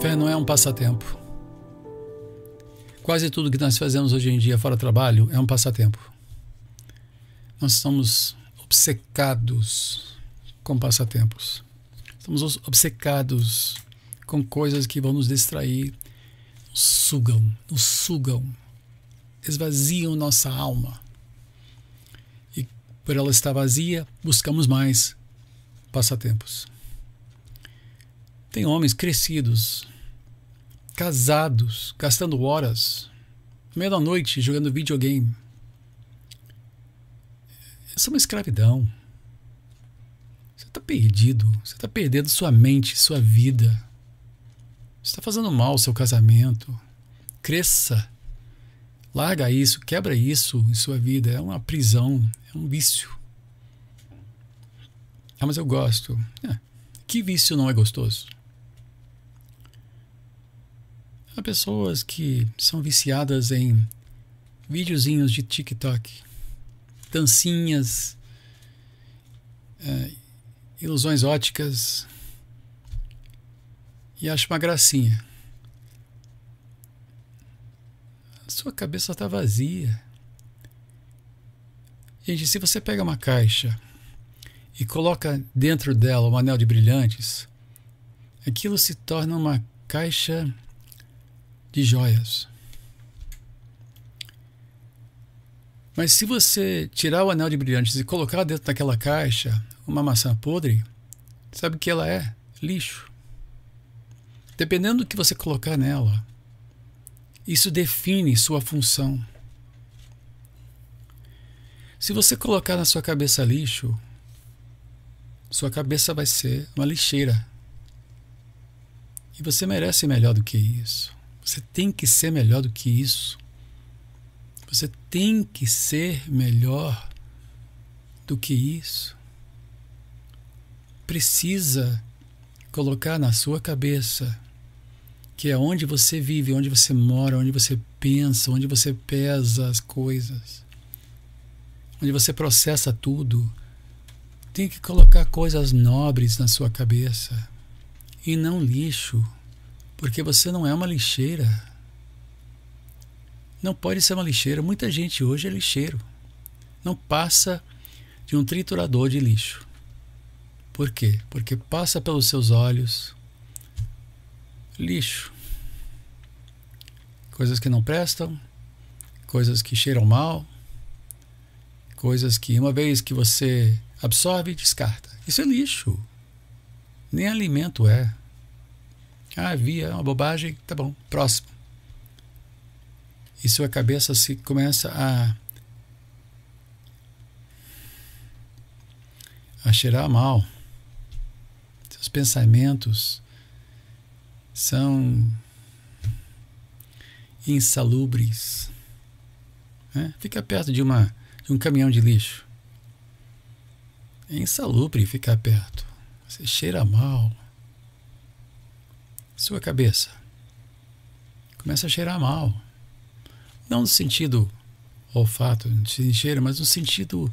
Fé não é um passatempo. Quase tudo que nós fazemos hoje em dia fora do trabalho é um passatempo. Nós estamos obcecados com passatempos. Estamos obcecados com coisas que vão nos distrair, nos sugam, nos sugam, esvaziam nossa alma. E por ela estar vazia, buscamos mais passatempos. Tem homens crescidos, casados, gastando horas, meia noite jogando videogame. Isso é uma escravidão perdido. Você está perdendo sua mente, sua vida. Você está fazendo mal ao seu casamento. Cresça. Larga isso, quebra isso em sua vida. É uma prisão, é um vício. Ah, mas eu gosto. É. Que vício não é gostoso? Há pessoas que são viciadas em videozinhos de TikTok, dancinhas, é, ilusões óticas e acho uma gracinha. A sua cabeça está vazia. Gente, se você pega uma caixa e coloca dentro dela um anel de brilhantes, aquilo se torna uma caixa de joias. Mas se você tirar o anel de brilhantes e colocar dentro daquela caixa uma maçã podre, sabe o que ela é? Lixo. Dependendo do que você colocar nela, isso define sua função. Se você colocar na sua cabeça lixo, sua cabeça vai ser uma lixeira. E você merece melhor do que isso. Você tem que ser melhor do que isso. Você tem que ser melhor do que isso precisa colocar na sua cabeça que é onde você vive, onde você mora, onde você pensa, onde você pesa as coisas, onde você processa tudo. Tem que colocar coisas nobres na sua cabeça e não lixo, porque você não é uma lixeira. Não pode ser uma lixeira. Muita gente hoje é lixeiro. Não passa de um triturador de lixo. Por quê? Porque passa pelos seus olhos lixo, coisas que não prestam, coisas que cheiram mal, coisas que uma vez que você absorve, descarta. Isso é lixo. Nem alimento é. Ah, havia é uma bobagem, tá bom, próximo. E sua cabeça se começa a a cheirar mal pensamentos são insalubres. Né? Fica perto de, uma, de um caminhão de lixo. É insalubre ficar perto. Você cheira mal. Sua cabeça começa a cheirar mal. Não no sentido olfato, não se cheiro, mas no sentido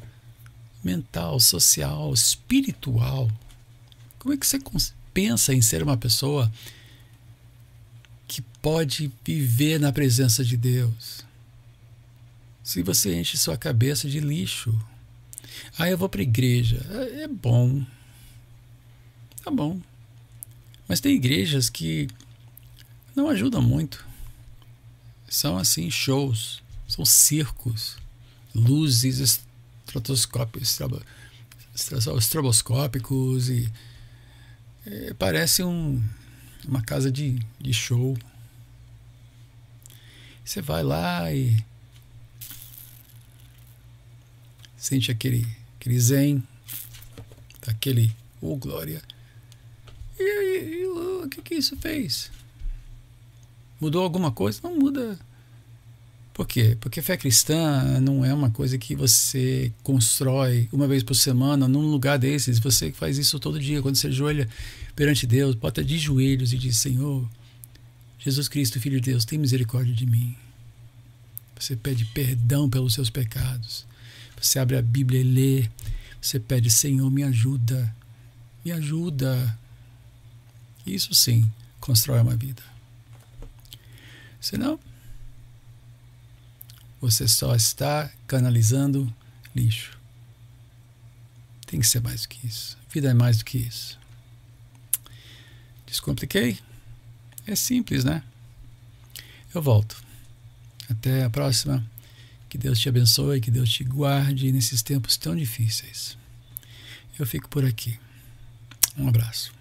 mental, social, espiritual. Como é que você pensa em ser uma pessoa que pode viver na presença de Deus? Se você enche sua cabeça de lixo. Ah, eu vou para a igreja. É, é bom. Tá bom. Mas tem igrejas que não ajudam muito. São assim shows, são circos, luzes estratoscópicos, estroboscópicos e é, parece um, uma casa de, de show. Você vai lá e sente aquele, aquele zen, aquele oh, glória. E aí, o que, que isso fez? Mudou alguma coisa? Não muda por quê? Porque fé cristã não é uma coisa que você constrói uma vez por semana num lugar desses. Você faz isso todo dia, quando você joelha perante Deus, bota de joelhos e diz: Senhor, Jesus Cristo, Filho de Deus, tem misericórdia de mim. Você pede perdão pelos seus pecados. Você abre a Bíblia e lê. Você pede: Senhor, me ajuda. Me ajuda. Isso sim constrói uma vida. Senão, você só está canalizando lixo. Tem que ser mais do que isso. A vida é mais do que isso. Descompliquei? É simples, né? Eu volto. Até a próxima. Que Deus te abençoe, que Deus te guarde nesses tempos tão difíceis. Eu fico por aqui. Um abraço.